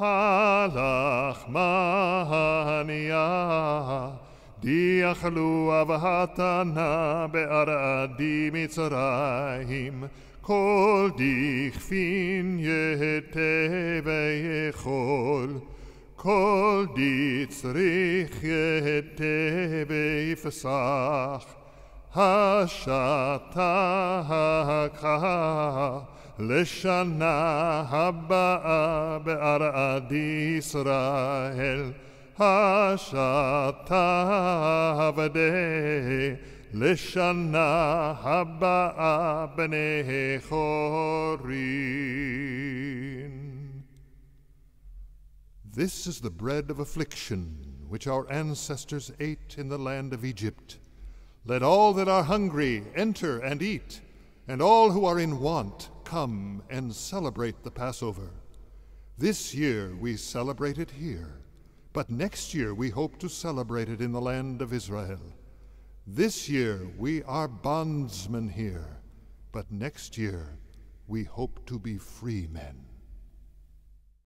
הלחמניה, דיאכלו אבהתנה בערעדי מצרים, כל דכפין יתה ויכול, כל דצריך יתה ויפסח. השעתה הקראה לשנה הבאה בארעד ישראל. השעתה ודהה לשנה הבאה בני This is the bread of affliction which our ancestors ate in the land of Egypt. Let all that are hungry enter and eat, and all who are in want come and celebrate the Passover. This year we celebrate it here, but next year we hope to celebrate it in the land of Israel. This year we are bondsmen here, but next year we hope to be free men.